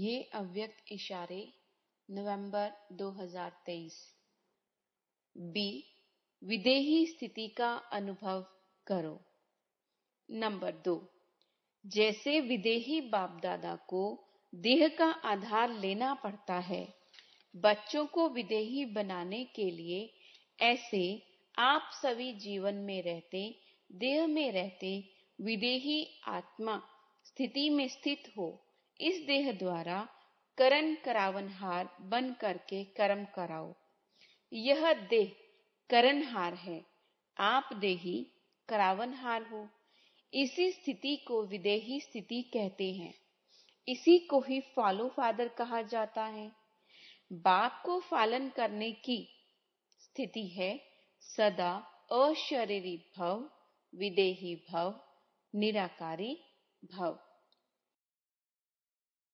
ये अव्यक्त इशारे नवंबर 2023 बी विदेही स्थिति का अनुभव करो नंबर दो जैसे विदेही बाप दादा को देह का आधार लेना पड़ता है बच्चों को विदेही बनाने के लिए ऐसे आप सभी जीवन में रहते देह में रहते विदेही आत्मा स्थिति में स्थित हो इस देह द्वारा करण करावनहार बन करके कर्म कराओ यह देह करणहार है आप देही करावनहार हो इसी स्थिति को विदेही स्थिति कहते हैं इसी को ही फॉलो फादर कहा जाता है बाप को पालन करने की स्थिति है सदा अशरीरी भव विदेही भव निराकारी भव